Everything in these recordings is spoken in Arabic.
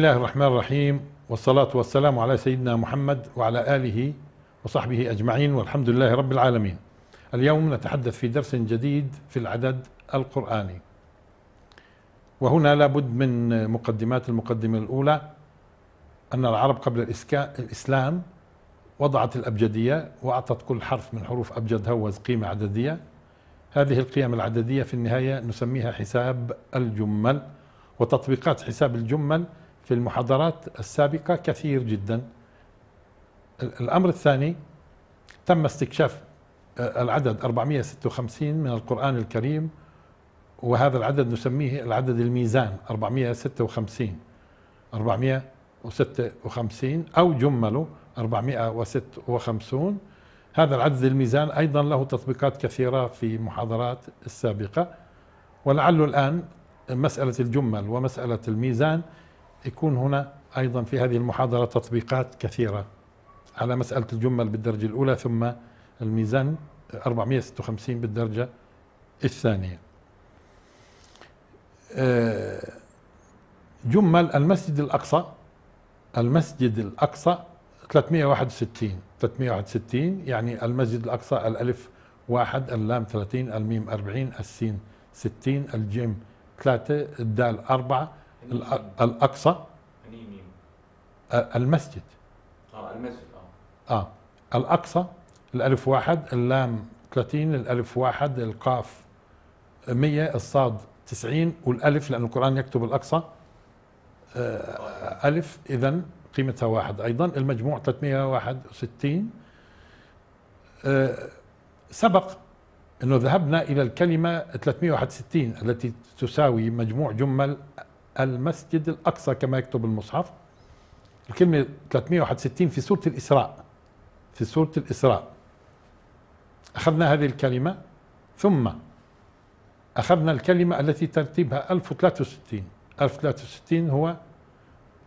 الله الرحمن الرحيم والصلاة والسلام على سيدنا محمد وعلى آله وصحبه أجمعين والحمد لله رب العالمين اليوم نتحدث في درس جديد في العدد القرآني وهنا لابد من مقدمات المقدمة الأولى أن العرب قبل الإسلام وضعت الأبجدية وأعطت كل حرف من حروف أبجد هوز قيمة عددية هذه القيم العددية في النهاية نسميها حساب الجمل وتطبيقات حساب الجمل في المحاضرات السابقة كثير جدا الأمر الثاني تم استكشاف آه، العدد 456 من القرآن الكريم وهذا العدد نسميه العدد الميزان 456 456 أو جمله 456 هذا العدد الميزان أيضا له تطبيقات كثيرة في محاضرات السابقة ولعل الآن مسألة الجمل ومسألة الميزان يكون هنا أيضا في هذه المحاضرة تطبيقات كثيرة على مسألة الجمل بالدرجة الأولى ثم الميزان 456 بالدرجة الثانية آه، جمل المسجد الأقصى المسجد الأقصى 361 361 يعني المسجد الأقصى الألف واحد اللام 30 الميم 40 السين 60 الجيم 3 الدال 4 الأقصى المسجد اه المسجد اه اه الأقصى الألف واحد اللام 30 الألف واحد القاف 100 الصاد 90 والألف لأن القرآن يكتب الأقصى آه، ألف إذا قيمتها واحد أيضا المجموع 361 آه، سبق أنه ذهبنا إلى الكلمة 361 التي تساوي مجموع جمل المسجد الأقصى كما يكتب المصحف الكلمة 361 في سورة الإسراء في سورة الإسراء أخذنا هذه الكلمة ثم أخذنا الكلمة التي ترتيبها 1063 1063 هو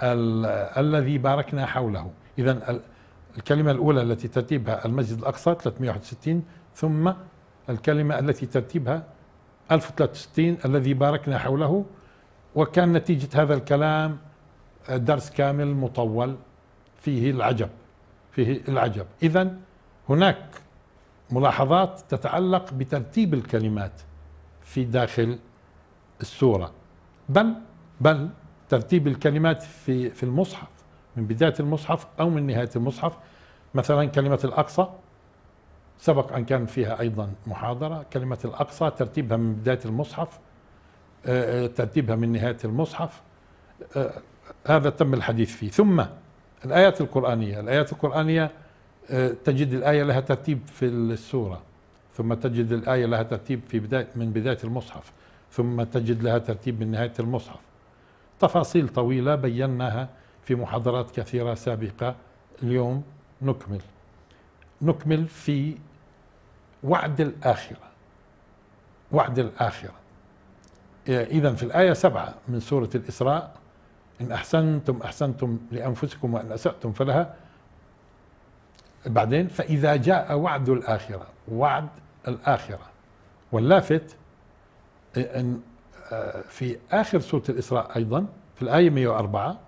ال الذي باركنا حوله إذا الكلمة الأولى التي ترتيبها المسجد الأقصى 361 ثم الكلمة التي ترتيبها 1063 الذي باركنا حوله وكان نتيجة هذا الكلام آه، درس كامل مطول فيه العجب فيه العجب إذا هناك ملاحظات تتعلق بترتيب الكلمات في داخل السورة بل بل ترتيب الكلمات في في المصحف من بداية المصحف أو من نهاية المصحف مثلا كلمة الأقصى سبق أن كان فيها أيضا محاضرة كلمة الأقصى ترتيبها من بداية المصحف آه، آه، ترتيبها من نهاية المصحف آه، هذا تم الحديث فيه ثم الآيات القرآنية الآيات القرآنية تجد الآية لها ترتيب في السورة ثم تجد الآية لها ترتيب في بداية من بداية المصحف ثم تجد لها ترتيب من نهاية المصحف تفاصيل طويلة بيناها في محاضرات كثيرة سابقة اليوم نكمل نكمل في وعد الآخرة وعد الآخرة إيه، إذا في الآية سبعة من سورة الإسراء إن أحسنتم أحسنتم لأنفسكم وإن أسأتم فلها بعدين فإذا جاء وعد الآخرة وعد الآخرة واللافت إيه، أن آه، في آخر سورة الإسراء أيضا في الآية 104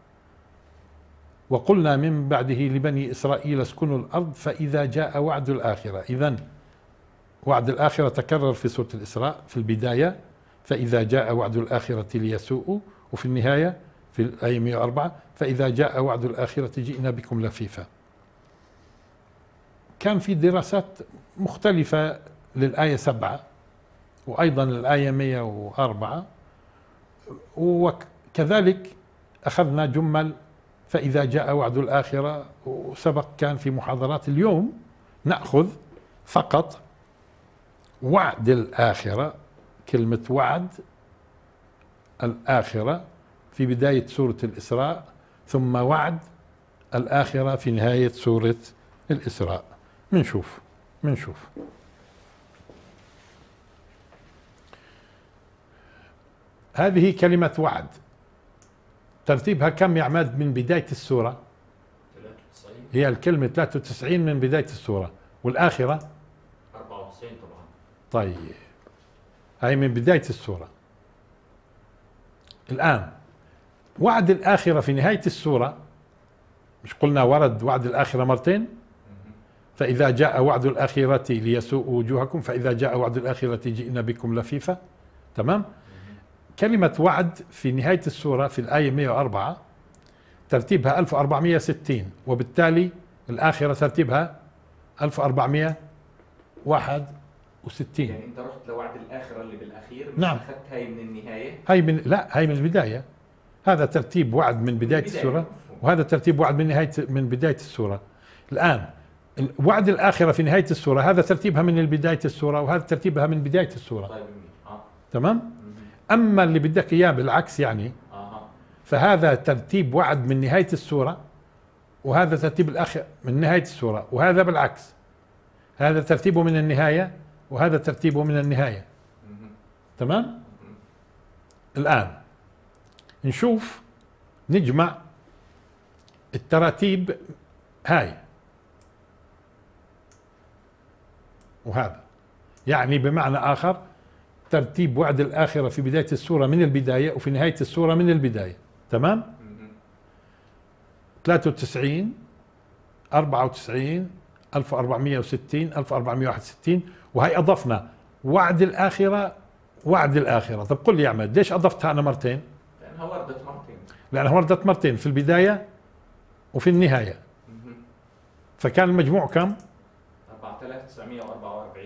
وقلنا من بعده لبني إسرائيل اسكنوا الأرض فإذا جاء وعد الآخرة إذا وعد الآخرة تكرر في سورة الإسراء في البداية فإذا جاء وعد الآخرة ليسوء وفي النهاية في الآية 104 فإذا جاء وعد الآخرة جئنا بكم لفيفا كان في دراسات مختلفة للآية 7 وأيضا الآية 104 وكذلك أخذنا جمل فإذا جاء وعد الآخرة وسبق كان في محاضرات اليوم نأخذ فقط وعد الآخرة كلمة وعد الآخرة في بداية سورة الإسراء ثم وعد الآخرة في نهاية سورة الإسراء منشوف منشوف هذه كلمة وعد ترتيبها كم يا عماد من بداية السورة 93 هي الكلمة 93 من بداية السورة والآخرة 94 طبعا طيب هاي من بداية السورة الآن وعد الآخرة في نهاية السورة مش قلنا ورد وعد الآخرة مرتين فإذا جاء وعد الآخرة ليسوء وجوهكم فإذا جاء وعد الآخرة جئنا بكم لفيفة تمام كلمة وعد في نهاية السورة في الآية 104 ترتيبها 1460 وبالتالي الآخرة ترتيبها واحد وستين يعني انت رحت لوعد الاخره اللي بالاخير نعم اخذت هاي من النهايه هاي من لا هاي من البدايه هذا ترتيب وعد من بدايه, بداية السوره وهذا ترتيب وعد من نهايه من بدايه السوره الان وعد الاخره في نهايه السوره هذا ترتيبها من بدايه السوره وهذا ترتيبها من بدايه السوره طيب آه. تمام اما اللي بدك اياه بالعكس يعني آه،, آه. فهذا ترتيب وعد من نهايه السوره وهذا ترتيب الاخر من نهايه السوره وهذا بالعكس هذا ترتيبه من النهايه وهذا ترتيبه من النهاية تمام الآن نشوف نجمع التراتيب هاي وهذا يعني بمعنى آخر ترتيب وعد الآخرة في بداية السورة من البداية وفي نهاية السورة من البداية تمام 93 94 1460 1461 وهي أضفنا وعد الآخرة وعد الآخرة طب قل لي يا عماد ليش أضفتها أنا مرتين لأنها وردت مرتين لأنها وردت مرتين في البداية وفي النهاية فكان المجموع كم 4944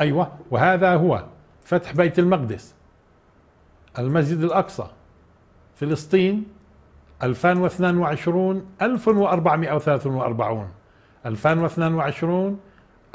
أيوة وهذا هو فتح بيت المقدس المسجد الأقصى فلسطين 2022 1443 2022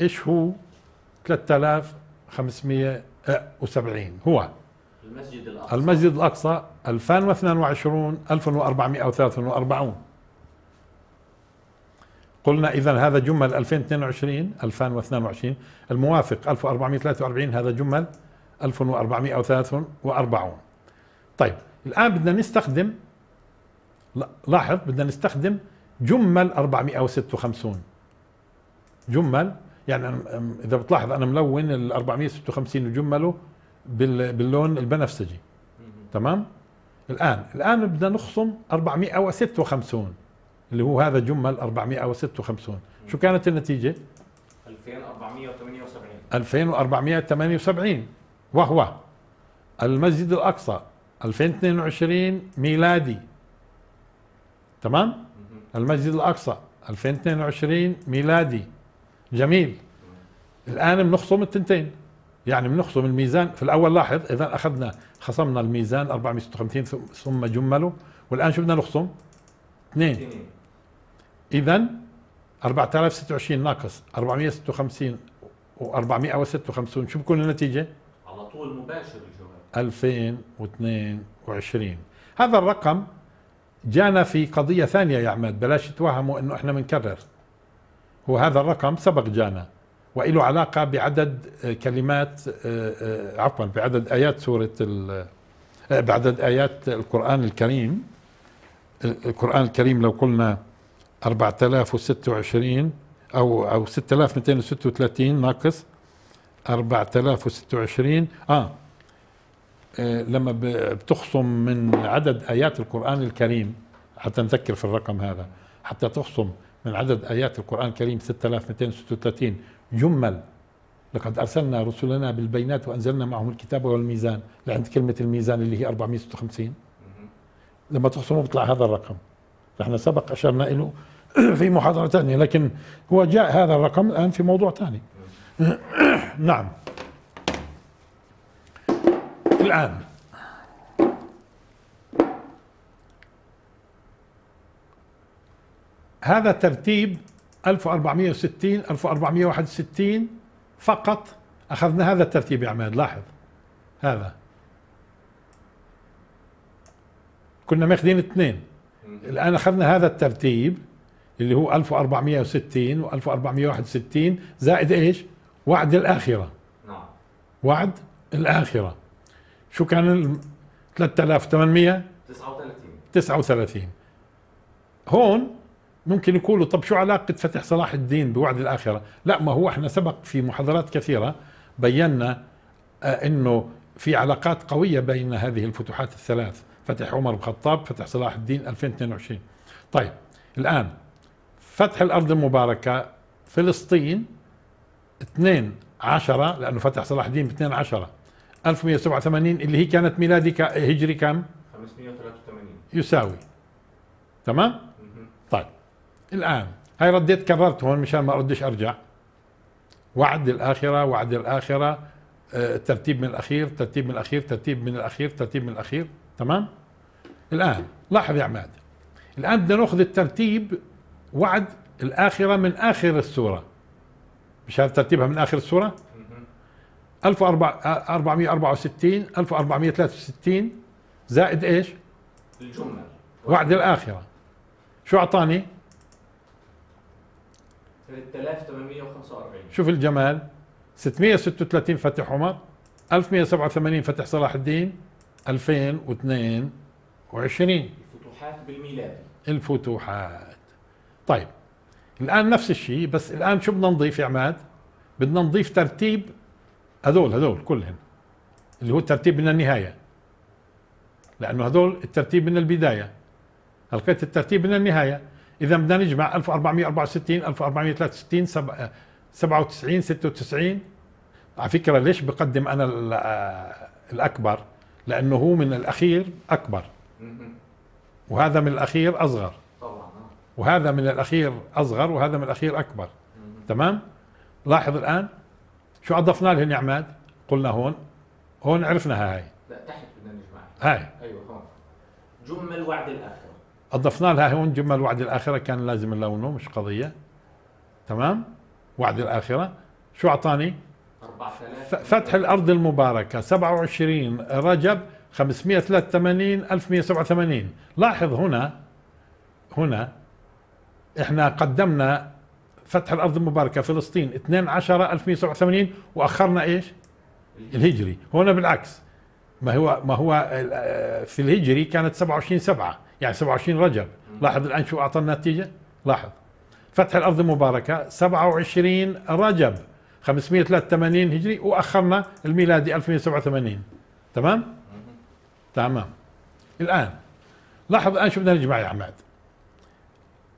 ايش هو 3570 هو المسجد الاقصى المسجد الاقصى 2022 1443 قلنا اذا هذا جمل 2022 2022 الموافق 1443 هذا جمل 1443 طيب الان بدنا نستخدم لاحظ بدنا نستخدم جمل 456 جمل يعني أنا اذا بتلاحظ انا ملون ال 456 وجمله باللون البنفسجي تمام الان الان بدنا نخصم 456 اللي هو هذا جمل 456 شو كانت النتيجه 2478 2478 وهو المسجد الاقصى 2022 ميلادي تمام المسجد الاقصى 2022 ميلادي جميل الآن بنخصم التنتين يعني بنخصم الميزان في الأول لاحظ إذا أخذنا خصمنا الميزان 456 ثم جمله والآن شو بدنا نخصم؟ اثنين إذا 4026 ناقص 456 و 456 شو بكون النتيجة؟ على طول مباشر الجواب 2022 هذا الرقم جانا في قضية ثانية يا عماد بلاش تتوهموا انه احنا بنكرر وهذا الرقم سبق جانا وله علاقة بعدد آه، كلمات آه، آه، عفوا بعدد آيات سورة بعدد آيات القرآن الكريم القرآن الكريم لو قلنا 4026 أو أو 6236 ناقص 4026 آه لما بتخصم من عدد آيات القرآن الكريم حتى نذكر في الرقم هذا حتى تخصم من عدد آيات القرآن الكريم 6236 يمل لقد أرسلنا رسلنا بالبينات وأنزلنا معهم الكتاب والميزان لعند كلمة الميزان اللي هي 456 لما تحصلوا بيطلع هذا الرقم نحن سبق أشرنا له في محاضرة ثانية لكن هو جاء هذا الرقم الآن في موضوع ثاني نعم الآن هذا ترتيب 1460 1461 فقط أخذنا هذا الترتيب يا عماد لاحظ هذا كنا ماخذين اثنين الآن أخذنا هذا الترتيب اللي هو 1460 و 1461 زائد ايش؟ وعد الآخرة نعم وعد الآخرة شو كان 3800 39 39 هون ممكن يقولوا طب شو علاقة فتح صلاح الدين بوعد الآخرة لا ما هو احنا سبق في محاضرات كثيرة بينا آه، أنه في علاقات قوية بين هذه الفتوحات الثلاث فتح عمر الخطاب فتح صلاح الدين 2022 طيب الآن فتح الأرض المباركة فلسطين 2 10 لأنه فتح صلاح الدين ب 2 10 1187 اللي هي كانت ميلادي هجري كم؟ 583 يساوي تمام؟ الآن هاي رديت كررت هون مشان ما أردش أرجع وعد الآخرة وعد الآخرة آه، ترتيب من الأخير ترتيب من الأخير ترتيب من الأخير ترتيب من الأخير تمام الآن لاحظ يا عماد الآن بدنا نأخذ الترتيب وعد الآخرة من آخر السورة مش هذا ترتيبها من آخر السورة 1464 1463 آه، زائد ايش الجمل وعد الآخرة شو أعطاني 3845 شوف الجمال 636 فتح عمر 1187 فتح صلاح الدين 2022 الفتوحات بالميلادي الفتوحات طيب الان نفس الشيء بس الان شو بدنا نضيف يا عماد بدنا نضيف ترتيب هذول هذول كلهم اللي هو الترتيب من النهايه لانه هذول الترتيب من البدايه القيت الترتيب من النهايه اذا بدنا نجمع 1464 1463 97 96 على فكره ليش بقدم انا آه، الاكبر لانه هو من الاخير اكبر وهذا من الاخير اصغر آه. وهذا من الاخير اصغر وهذا من الاخير اكبر تمام لاحظ الان شو اضفنا لهن يا عماد قلنا هون هون عرفناها هاي لا تحت بدنا نجمعها هاي ايوه هون جمل وعد الاخر اضفنا لها هون جمل وعد الاخره كان لازم نلونه مش قضيه تمام وعد الاخره شو اعطاني فتح الارض المباركه 27 رجب 583 1187 لاحظ هنا هنا احنا قدمنا فتح الارض المباركه فلسطين 2 10 1187 واخرنا ايش؟ الهجري هنا بالعكس ما هو ما هو في الهجري كانت 27 7 يعني 27 رجب لاحظ الان شو اعطى النتيجه لاحظ فتح الارض المباركه 27 رجب 583 هجري واخرنا الميلادي 1187 تمام تمام الان لاحظ الان شو بدنا نجمع يا عماد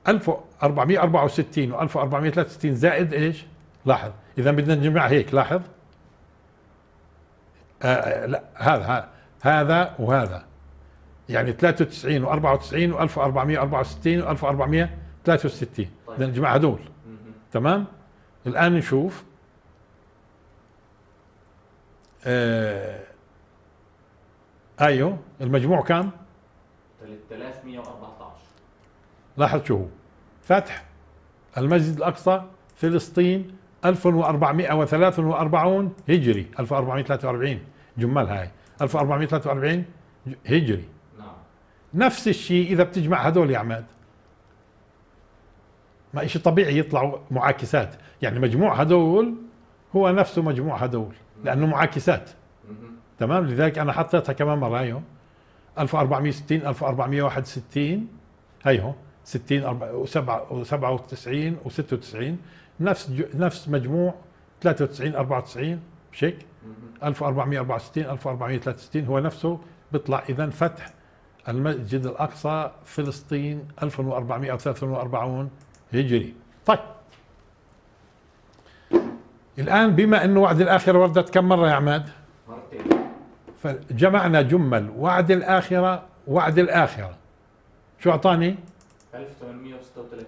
1464 و 1463 زائد ايش لاحظ اذا بدنا نجمع هيك لاحظ آه،, آه لا هذا هذا, وهذا يعني 93 و94 و1464 و1463 طيب. نجمع هذول تمام الان نشوف آه ايوه المجموع كم 3114 لاحظ شو هو فتح المسجد الاقصى فلسطين 1443 هجري 1443 جمال هاي 1443 هجري نعم نفس الشيء اذا بتجمع هدول يا عماد ما شيء طبيعي يطلعوا معاكسات يعني مجموع هدول هو نفسه مجموع هدول لانه معاكسات تمام لذلك انا حطيتها كمان مره هيو 1460 1461 هيهم 60 97 و96 نفس نفس مجموع 93 94 بشكل 1464 1463 هو نفسه بيطلع اذا فتح المسجد الاقصى فلسطين 1443 هجري طيب الان بما انه وعد الاخره وردت كم مره يا عماد مرتين فجمعنا جمل وعد الاخره وعد الاخره شو اعطاني 1836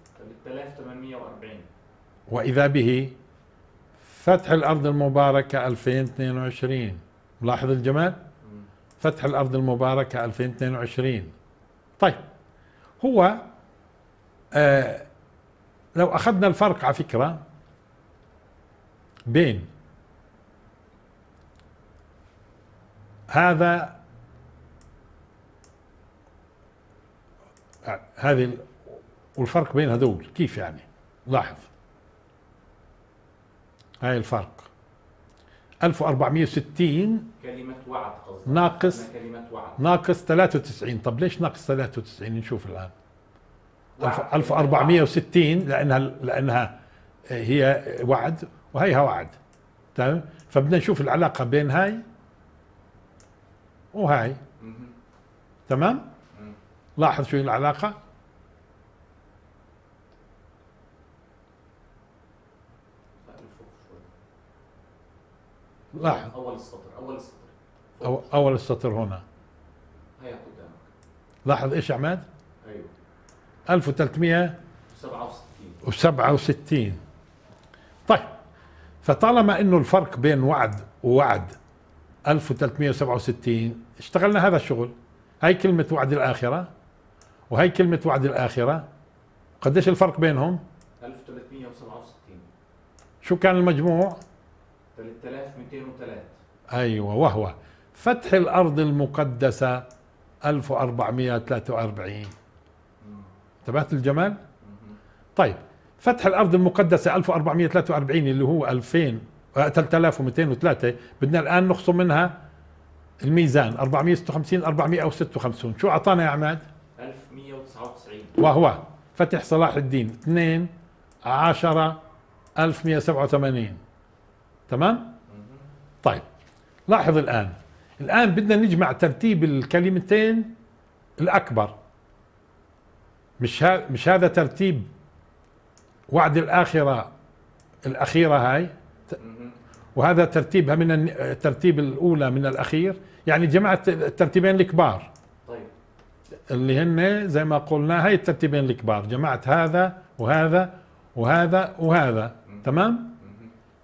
وإذا به فتح الأرض المباركة 2022 ملاحظ الجمال فتح الأرض المباركة 2022 طيب هو آه لو أخذنا الفرق على فكرة بين هذا آه، هذه والفرق بين هذول كيف يعني لاحظ هاي الفرق 1460 كلمة وعد قصدي ناقص كلمة وعد ناقص 93 طب ليش ناقص 93 نشوف الآن 1460 لأنها لأنها هي وعد وهيها وعد تمام فبدنا نشوف العلاقة بين هاي وهاي تمام لاحظ شو العلاقة لاحظ اول السطر اول السطر اول السطر هنا هيا قدامك لاحظ ايش عماد؟ ايوه 1367 و 67 طيب فطالما انه الفرق بين وعد ووعد 1367 اشتغلنا هذا الشغل هاي كلمة وعد الآخرة وهي كلمة وعد الآخرة قديش الفرق بينهم؟ 1367 شو كان المجموع؟ 3203 ايوه وهو فتح الارض المقدسه 1443 انتبهت الجمال؟ طيب فتح الارض المقدسه 1443 اللي هو 2000 3203 آه، بدنا الان نخصم منها الميزان 456 456 شو اعطانا يا عماد؟ 1199 وهو فتح صلاح الدين 2 10 1187 تمام طيب لاحظ الآن الآن بدنا نجمع ترتيب الكلمتين الأكبر مش, ها مش هذا ترتيب وعد الآخرة الأخيرة هاي وهذا ترتيبها من الترتيب الأولى من الأخير يعني جمعت الترتيبين الكبار طيب اللي هن زي ما قلنا هاي الترتيبين الكبار جمعت هذا وهذا وهذا وهذا تمام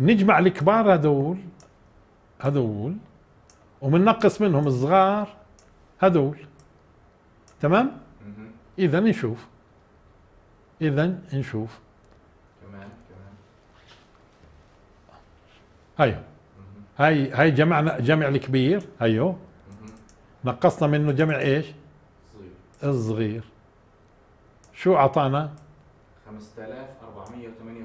نجمع الكبار هذول هذول ومننقص منهم الصغار هذول تمام اذا نشوف اذا نشوف كمان كمان هيو هاي هاي جمعنا جمع الكبير هيو نقصنا منه جمع ايش؟ صغير. الصغير شو اعطانا؟ 5468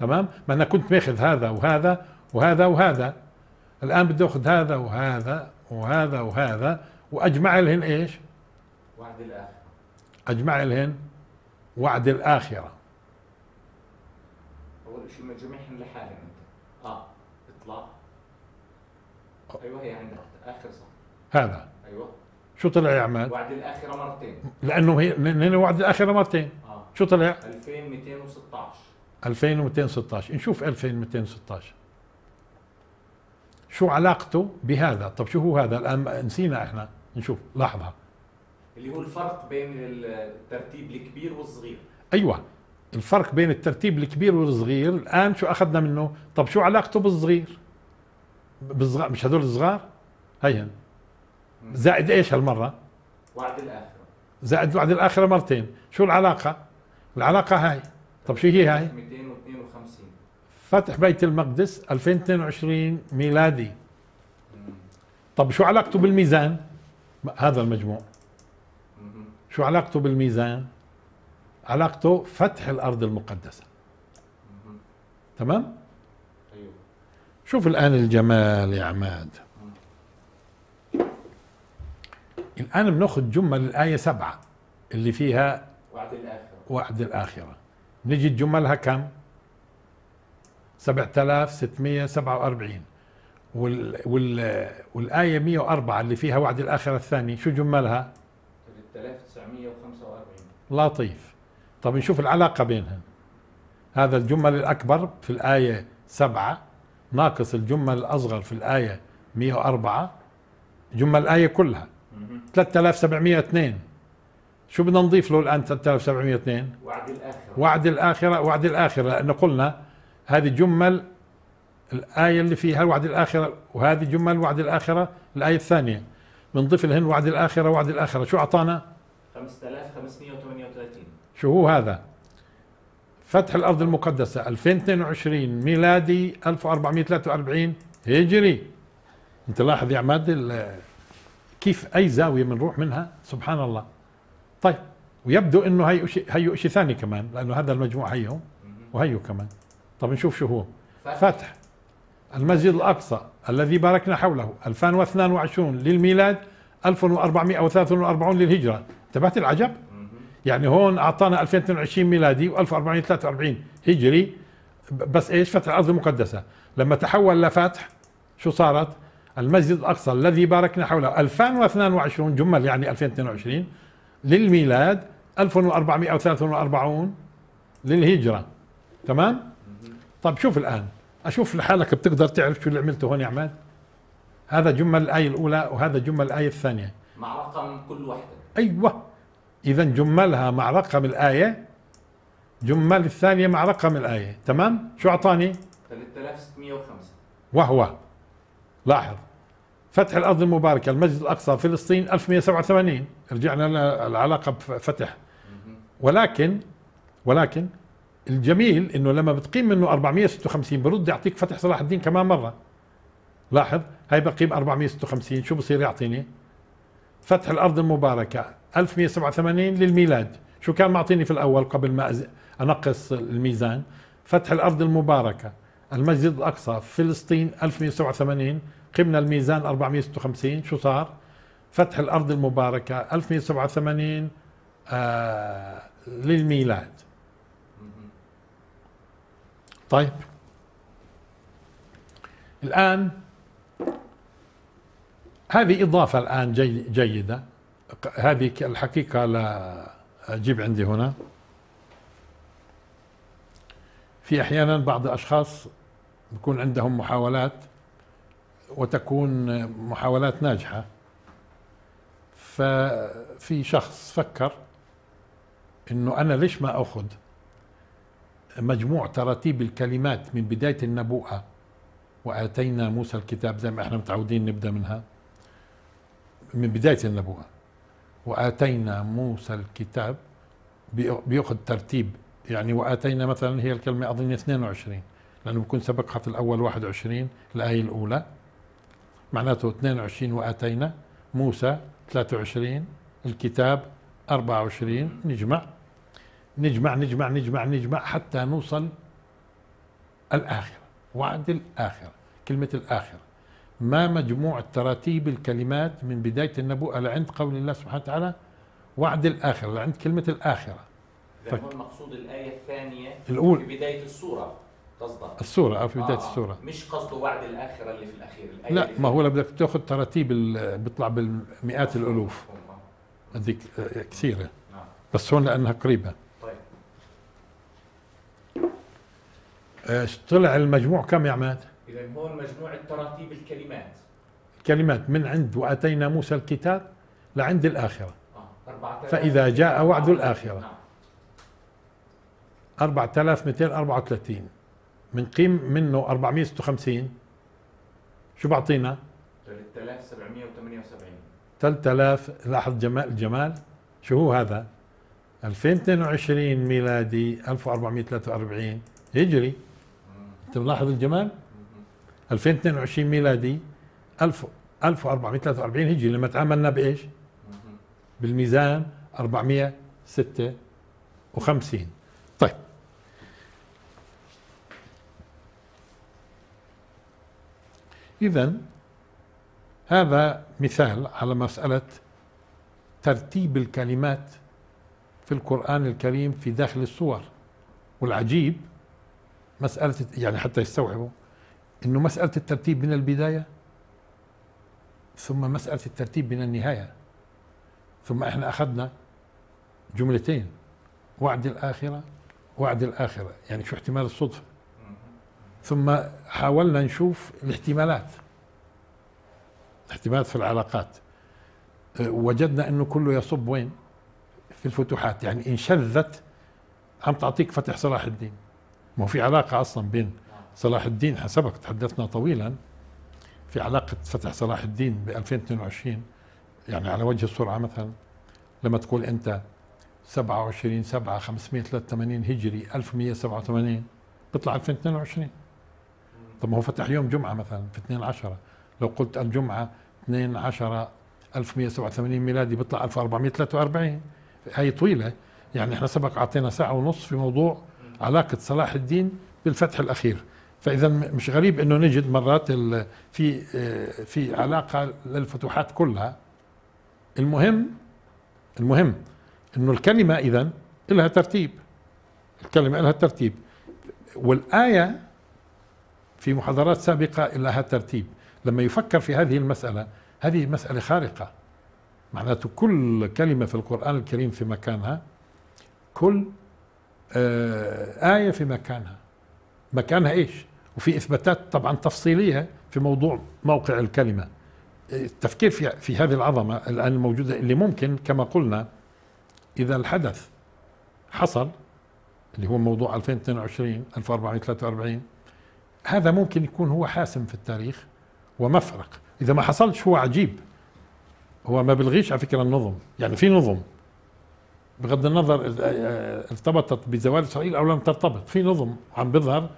تمام ما انا كنت ماخذ هذا وهذا وهذا وهذا الان بدي اخذ هذا وهذا وهذا وهذا واجمع لهن ايش وعد الاخره اجمع لهن وعد الاخره اول شيء ما مجمعهم لحالهم انت اه اطلع ايوه هي عندك اخر صح هذا ايوه شو طلع يا عماد؟ وعد الاخره مرتين لانه هي وعد الاخره مرتين آه. شو طلع؟ 2216 2216 نشوف 2216 شو علاقته بهذا طب شو هو هذا الان نسينا احنا نشوف لحظه اللي هو الفرق بين الترتيب الكبير والصغير ايوه الفرق بين الترتيب الكبير والصغير الان شو اخذنا منه طب شو علاقته بالصغير بالصغار مش هذول الصغار هيا زائد ايش هالمره وعد الاخره زائد وعد الاخره مرتين شو العلاقه العلاقه هاي طب شو هي هاي 252 فتح بيت المقدس 2022 ميلادي طب شو علاقته بالميزان هذا المجموع شو علاقته بالميزان علاقته فتح الارض المقدسه تمام أيوه. شوف الان الجمال يا عماد الان بناخذ جمل الايه سبعه اللي فيها وعد الاخره وعد الاخره نجد جملها كم 7647 وال... وال... والآية 104 اللي فيها وعد الآخرة الثاني شو جملها 3945 لطيف طب نشوف العلاقة بينهم هذا الجمل الأكبر في الآية 7 ناقص الجمل الأصغر في الآية 104 جمل الآية كلها 3702 شو بدنا نضيف له الان 3702 وعد الاخره وعد الاخره وعد الاخره لانه قلنا هذه جمل الايه اللي فيها وعد الاخره وهذه جمل وعد الاخره الايه الثانيه بنضيف لهن وعد الاخره وعد الاخره شو اعطانا 5538 شو هو هذا فتح الارض المقدسه 2022 ميلادي 1443 هجري انت لاحظ يا عماد كيف اي زاويه بنروح من منها سبحان الله طيب ويبدو انه هي شيء شيء ثاني كمان لانه هذا المجموع هيو وهيو كمان طب نشوف شو هو فتح المسجد الاقصى الذي باركنا حوله 2022 للميلاد 1443 للهجره انتبهت العجب يعني هون اعطانا 2022 ميلادي و1443 هجري بس ايش فتح الارض المقدسه لما تحول لفتح شو صارت المسجد الاقصى الذي باركنا حوله 2022 جمل يعني 2022 للميلاد 1443 للهجرة تمام طب شوف الآن أشوف لحالك بتقدر تعرف شو اللي عملته هون يا عماد هذا جمل الآية الأولى وهذا جمل الآية الثانية مع رقم كل واحدة أيوة إذا جملها مع رقم الآية جمل الثانية مع رقم الآية تمام شو أعطاني 3605 وهو لاحظ فتح الارض المباركه المسجد الاقصى فلسطين 1187 رجعنا للعلاقه بفتح ولكن ولكن الجميل انه لما بتقيم منه 456 برد يعطيك فتح صلاح الدين كمان مره لاحظ هاي بقيم 456 شو بصير يعطيني فتح الارض المباركه 1187 للميلاد شو كان معطيني في الاول قبل ما انقص الميزان فتح الارض المباركه المسجد الاقصى فلسطين 1187 قمنا الميزان 456 شو صار فتح الأرض المباركة 1187 آه للميلاد طيب الآن هذه إضافة الآن جي جيدة هذه الحقيقة لا أجيب عندي هنا في أحيانا بعض الأشخاص بيكون عندهم محاولات وتكون محاولات ناجحة ففي شخص فكر انه انا ليش ما اخذ مجموع تراتيب الكلمات من بداية النبوءة وآتينا موسى الكتاب زي ما احنا متعودين نبدأ منها من بداية النبوءة وآتينا موسى الكتاب بيأخذ ترتيب يعني وآتينا مثلا هي الكلمة أظن 22 لأنه بكون سبقها في الأول 21 الآية الأولى معناته 22 واتينا موسى 23 الكتاب 24 نجمع نجمع نجمع نجمع نجمع حتى نوصل الآخرة وعد الآخرة كلمة الآخرة ما مجموع تراتيب الكلمات من بداية النبوءة لعند قول الله سبحانه وتعالى وعد الآخرة لعند كلمة الآخرة فك... هون المقصود الآية الثانية الأولى في بداية السورة قصدك السورة في آه، بداية آه السورة مش قصده وعد الآخرة اللي في الأخير الآية لا ما هو بدك تاخذ تراتيب بيطلع بالمئات الألوف هذيك آه، كثيرة نعم. بس هون لأنها قريبة طيب طلع المجموع كم يا عماد؟ إذا هون مجموع التراتيب الكلمات الكلمات من عند وآتينا موسى الكتاب لعند الآخرة آه. فإذا جاء وعد الآخرة نعم. 4234 بنقيم منه 456 شو بعطينا 3778 3000 لاحظ جمال الجمال شو هو هذا 2022 ميلادي 1443 هجري انت ملاحظ الجمال 2022 ميلادي 1000 1443 هجري لما تعاملنا بايش بالميزان 456 إذا هذا مثال على مسألة ترتيب الكلمات في القرآن الكريم في داخل السور والعجيب مسألة يعني حتى يستوعبوا أنه مسألة الترتيب من البداية ثم مسألة الترتيب من النهاية ثم احنا أخذنا جملتين وعد الآخرة وعد الآخرة يعني شو احتمال الصدفة ثم حاولنا نشوف الاحتمالات احتمالات في العلاقات أه، وجدنا انه كله يصب وين في الفتوحات يعني ان شذت عم تعطيك فتح صلاح الدين ما في علاقة أصلا بين صلاح الدين حسبك تحدثنا طويلا في علاقة فتح صلاح الدين ب 2022 يعني على وجه السرعة مثلا لما تقول أنت 27 7 583 هجري 1187 بيطلع 2022 طب ما هو فتح يوم جمعه مثلا في 2 10 لو قلت الجمعه 2 10 1187 ميلادي بيطلع 1443 هي طويله يعني احنا سبق اعطينا ساعه ونص في موضوع علاقه صلاح الدين بالفتح الاخير فاذا مش غريب انه نجد مرات في آه، في علاقه للفتوحات كلها المهم المهم انه الكلمه اذا لها ترتيب الكلمه لها ترتيب والايه في محاضرات سابقة لها ترتيب لما يفكر في هذه المسألة هذه مسألة خارقة معناته كل كلمة في القرآن الكريم في مكانها كل آه، آية في مكانها مكانها إيش وفي إثباتات طبعا تفصيلية في موضوع موقع الكلمة التفكير في, في هذه العظمة الآن الموجودة اللي ممكن كما قلنا إذا الحدث حصل اللي هو موضوع 2022 1443 هذا ممكن يكون هو حاسم في التاريخ ومفرق اذا ما حصلش هو عجيب هو ما بلغيش على فكره النظم يعني في نظم بغض النظر آه، آه، ارتبطت بزوال اسرائيل او لم ترتبط في نظم عم بيظهر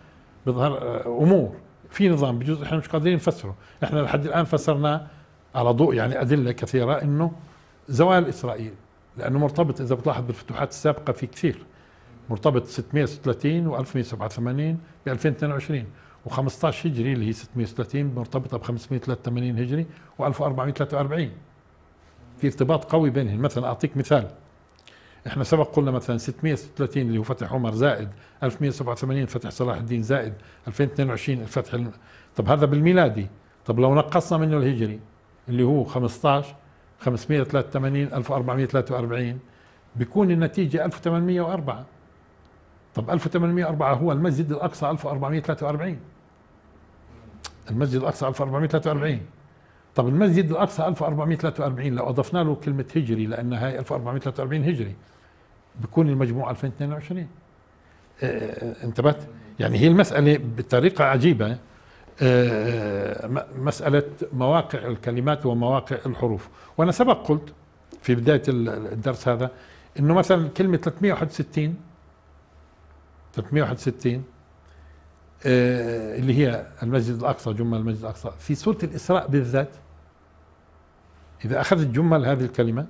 بيظهر آه، امور في نظام بجوز احنا مش قادرين نفسره احنا لحد الان فسرناه على ضوء يعني ادله كثيره انه زوال اسرائيل لانه مرتبط اذا بتلاحظ بالفتوحات السابقه في كثير مرتبط 630 و 1187 ب 2022 و15 هجري اللي هي 630 مرتبطه ب 583 هجري و1443 في ارتباط قوي بينهم مثلا اعطيك مثال احنا سبق قلنا مثلا 636 اللي هو فتح عمر زائد 1187 فتح صلاح الدين زائد 2022 الفتح الم... طب هذا بالميلادي طب لو نقصنا منه الهجري اللي هو 15 583 1443 بيكون النتيجه 1804 طب 1804 هو المسجد الأقصى 1443 المسجد الأقصى 1443 طب المسجد الأقصى 1443 لو أضفنا له كلمة هجري لأن هاي 1443 هجري بكون المجموع 2022 آه، آه، انتبهت؟ يعني هي المسألة بطريقة عجيبة آه، مسألة مواقع الكلمات ومواقع الحروف وأنا سبق قلت في بداية الدرس هذا أنه مثلا كلمة 361 361 آه، اللي هي المسجد الأقصى جمل المسجد الأقصى في سورة الإسراء بالذات إذا أخذت جمل هذه الكلمة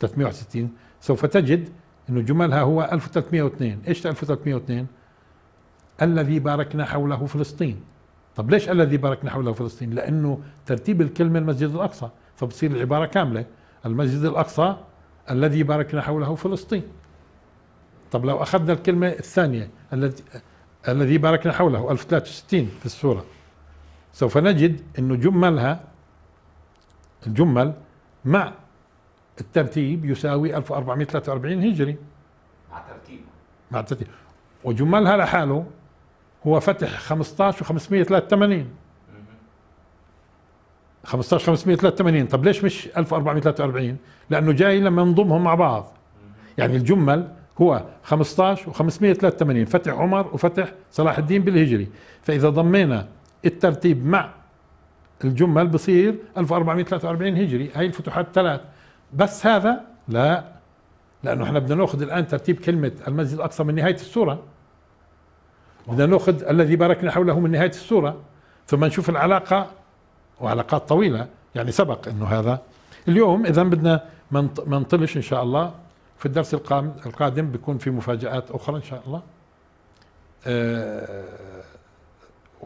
361 سوف تجد أنه جملها هو 1302 إيش 1302 الذي باركنا حوله فلسطين طب ليش الذي باركنا حوله فلسطين لأنه ترتيب الكلمة المسجد الأقصى فبتصير العبارة كاملة المسجد الأقصى الذي باركنا حوله فلسطين طب لو أخذنا الكلمة الثانية التي الذي باركنا حوله 1063 في السورة سوف نجد أنه جملها الجمل مع الترتيب يساوي 1443 هجري مع ترتيب مع ترتيب وجملها لحاله هو فتح 15 و583 15 583 طب ليش مش 1443 لانه جاي لما نضمهم مع بعض يعني الجمل هو 15 و583 فتح عمر وفتح صلاح الدين بالهجري فإذا ضمينا الترتيب مع الجمل بصير 1443 هجري هاي الفتوحات الثلاث بس هذا لا لأنه احنا بدنا ناخذ الآن ترتيب كلمة المسجد الأقصى من نهاية السورة بدنا ناخذ الذي باركنا حوله من نهاية السورة ثم نشوف العلاقة وعلاقات طويلة يعني سبق انه هذا اليوم اذا بدنا ما نطلش ان شاء الله في الدرس القادم بيكون في مفاجآت أخرى إن شاء الله آه،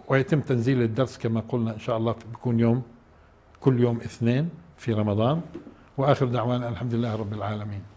ويتم تنزيل الدرس كما قلنا إن شاء الله بيكون يوم كل يوم اثنين في رمضان وآخر دعوانا الحمد لله رب العالمين